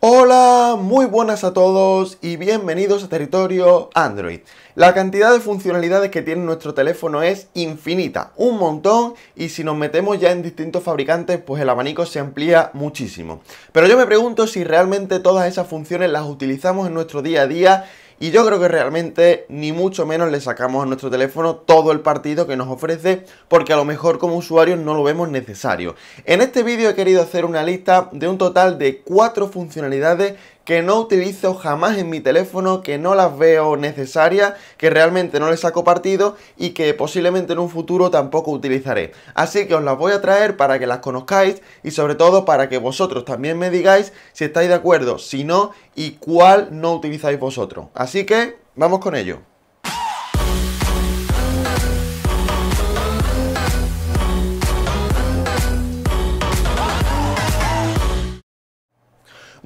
Hola, muy buenas a todos y bienvenidos a Territorio Android. La cantidad de funcionalidades que tiene nuestro teléfono es infinita, un montón, y si nos metemos ya en distintos fabricantes, pues el abanico se amplía muchísimo. Pero yo me pregunto si realmente todas esas funciones las utilizamos en nuestro día a día y yo creo que realmente ni mucho menos le sacamos a nuestro teléfono todo el partido que nos ofrece porque a lo mejor como usuarios no lo vemos necesario. En este vídeo he querido hacer una lista de un total de cuatro funcionalidades que no utilizo jamás en mi teléfono, que no las veo necesarias, que realmente no les saco partido y que posiblemente en un futuro tampoco utilizaré. Así que os las voy a traer para que las conozcáis y sobre todo para que vosotros también me digáis si estáis de acuerdo, si no y cuál no utilizáis vosotros. Así que vamos con ello.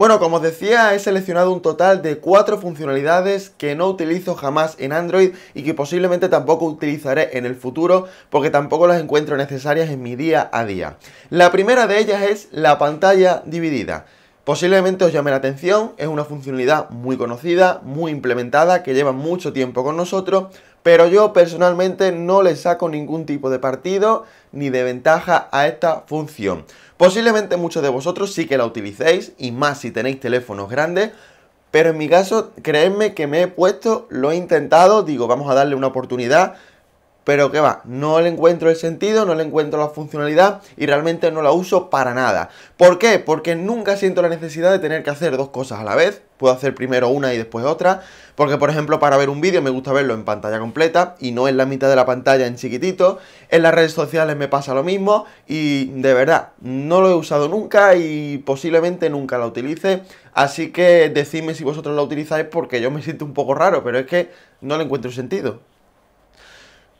Bueno, como os decía, he seleccionado un total de cuatro funcionalidades que no utilizo jamás en Android y que posiblemente tampoco utilizaré en el futuro porque tampoco las encuentro necesarias en mi día a día. La primera de ellas es la pantalla dividida. Posiblemente os llame la atención, es una funcionalidad muy conocida, muy implementada, que lleva mucho tiempo con nosotros, pero yo personalmente no le saco ningún tipo de partido ni de ventaja a esta función. Posiblemente muchos de vosotros sí que la utilicéis y más si tenéis teléfonos grandes. Pero en mi caso, creedme que me he puesto, lo he intentado, digo, vamos a darle una oportunidad pero que va, no le encuentro el sentido, no le encuentro la funcionalidad y realmente no la uso para nada. ¿Por qué? Porque nunca siento la necesidad de tener que hacer dos cosas a la vez. Puedo hacer primero una y después otra. Porque, por ejemplo, para ver un vídeo me gusta verlo en pantalla completa y no en la mitad de la pantalla en chiquitito. En las redes sociales me pasa lo mismo y de verdad, no lo he usado nunca y posiblemente nunca la utilice. Así que decidme si vosotros la utilizáis porque yo me siento un poco raro, pero es que no le encuentro sentido.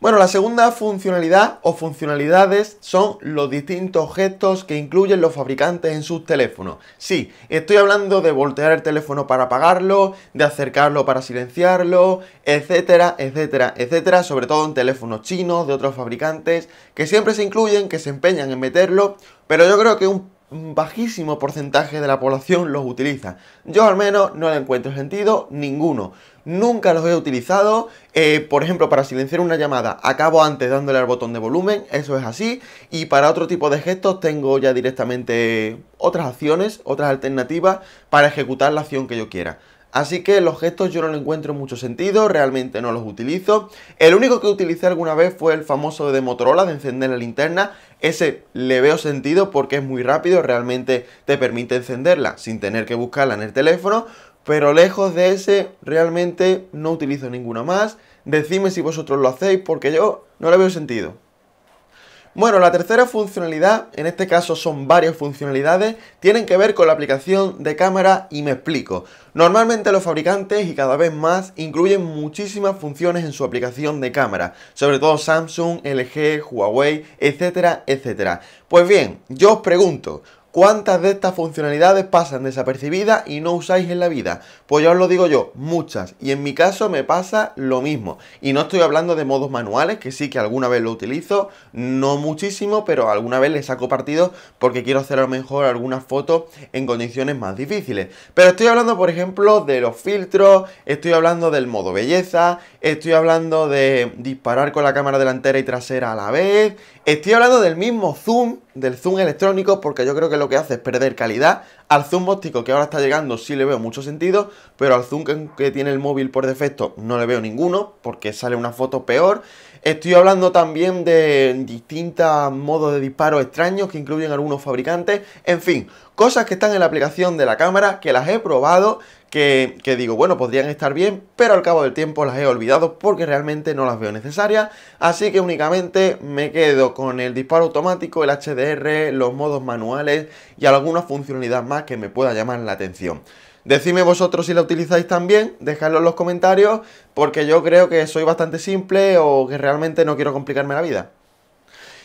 Bueno, la segunda funcionalidad o funcionalidades son los distintos gestos que incluyen los fabricantes en sus teléfonos. Sí, estoy hablando de voltear el teléfono para apagarlo, de acercarlo para silenciarlo, etcétera, etcétera, etcétera, sobre todo en teléfonos chinos de otros fabricantes que siempre se incluyen, que se empeñan en meterlo, pero yo creo que un bajísimo porcentaje de la población los utiliza. Yo al menos no le encuentro sentido ninguno. Nunca los he utilizado, eh, por ejemplo, para silenciar una llamada acabo antes dándole al botón de volumen, eso es así, y para otro tipo de gestos tengo ya directamente otras acciones, otras alternativas para ejecutar la acción que yo quiera. Así que los gestos yo no le encuentro mucho sentido, realmente no los utilizo. El único que utilicé alguna vez fue el famoso de Motorola de encender la linterna, ese le veo sentido porque es muy rápido, realmente te permite encenderla sin tener que buscarla en el teléfono, pero lejos de ese realmente no utilizo ninguna más. decime si vosotros lo hacéis porque yo no le veo sentido. Bueno, la tercera funcionalidad, en este caso son varias funcionalidades, tienen que ver con la aplicación de cámara y me explico. Normalmente los fabricantes y cada vez más incluyen muchísimas funciones en su aplicación de cámara, sobre todo Samsung, LG, Huawei, etcétera, etcétera. Pues bien, yo os pregunto, ¿Cuántas de estas funcionalidades pasan desapercibidas y no usáis en la vida? Pues ya os lo digo yo, muchas. Y en mi caso me pasa lo mismo. Y no estoy hablando de modos manuales, que sí que alguna vez lo utilizo, no muchísimo, pero alguna vez le saco partido porque quiero hacer a lo mejor algunas fotos en condiciones más difíciles. Pero estoy hablando, por ejemplo, de los filtros, estoy hablando del modo belleza, estoy hablando de disparar con la cámara delantera y trasera a la vez, estoy hablando del mismo zoom, del zoom electrónico, porque yo creo que lo que hace es perder calidad. Al zoom óptico que ahora está llegando sí le veo mucho sentido, pero al zoom que, que tiene el móvil por defecto no le veo ninguno, porque sale una foto peor. Estoy hablando también de distintos modos de disparo extraños que incluyen algunos fabricantes. En fin, Cosas que están en la aplicación de la cámara, que las he probado, que, digo, bueno, podrían estar bien, pero al cabo del tiempo las he olvidado porque realmente no las veo necesarias. Así que únicamente me quedo con el disparo automático, el HDR, los modos manuales y alguna funcionalidad más que me pueda llamar la atención. Decidme vosotros si la utilizáis también, dejadlo en los comentarios, porque yo creo que soy bastante simple o que realmente no quiero complicarme la vida.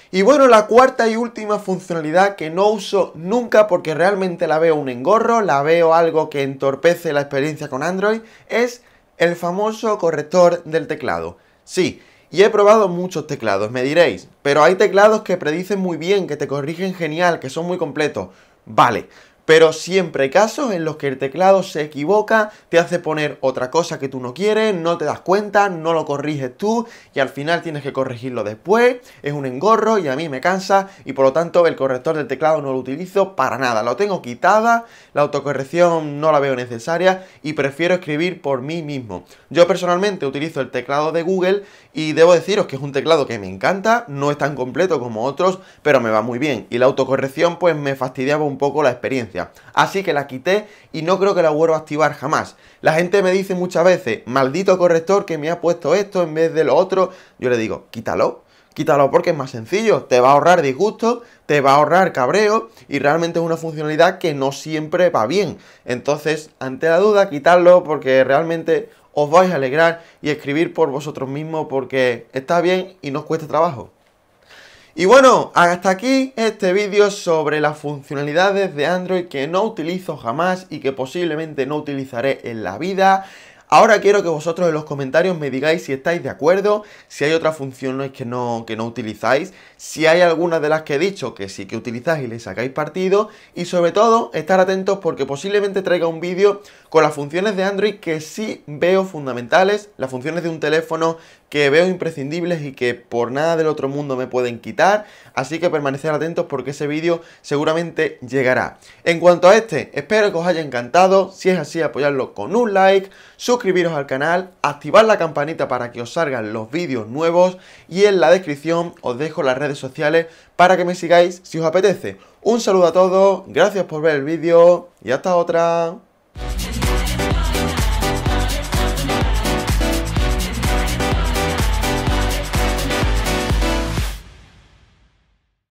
Y bueno, la cuarta y última funcionalidad que no uso nunca porque realmente la veo un engorro, la veo algo que entorpece la experiencia con Android, es el famoso corrector del teclado. Sí, y he probado muchos teclados, me diréis, pero hay teclados que predicen muy bien, que te corrigen genial, que son muy completos. Vale, pero siempre hay casos en los que el teclado se equivoca, te hace poner otra cosa que tú no quieres, no te das cuenta, no lo corriges tú y al final tienes que corregirlo después, es un engorro y a mí me cansa y por lo tanto el corrector del teclado no lo utilizo para nada, lo tengo quitada, la autocorrección no la veo necesaria y prefiero escribir por mí mismo. Yo personalmente utilizo el teclado de Google y debo deciros que es un teclado que me encanta, no es tan completo como otros, pero me va muy bien y la autocorrección pues me fastidiaba un poco la experiencia. Así que la quité y no creo que la vuelva a activar jamás. La gente me dice muchas veces, maldito corrector que me ha puesto esto en vez de lo otro. Yo le digo, quítalo, quítalo porque es más sencillo, te va a ahorrar disgusto, te va a ahorrar cabreo y realmente es una funcionalidad que no siempre va bien. Entonces, ante la duda, quitarlo porque realmente os vais a alegrar y escribir por vosotros mismos porque está bien y no os cuesta trabajo. Y bueno, hasta aquí este vídeo sobre las funcionalidades de Android que no utilizo jamás y que posiblemente no utilizaré en la vida. Ahora quiero que vosotros en los comentarios me digáis si estáis de acuerdo, si hay otras funciones que no, que no utilizáis, si hay algunas de las que he dicho que sí que utilizáis y le sacáis partido, y sobre todo estar atentos porque posiblemente traiga un vídeo con las funciones de Android que sí veo fundamentales, las funciones de un teléfono que veo imprescindibles y que por nada del otro mundo me pueden quitar, así que permanecer atentos porque ese vídeo seguramente llegará. En cuanto a este, espero que os haya encantado, si es así apoyadlo con un like, suscribiros al canal, activar la campanita para que os salgan los vídeos nuevos y en la descripción os dejo las redes sociales para que me sigáis si os apetece. Un saludo a todos, gracias por ver el vídeo y hasta otra.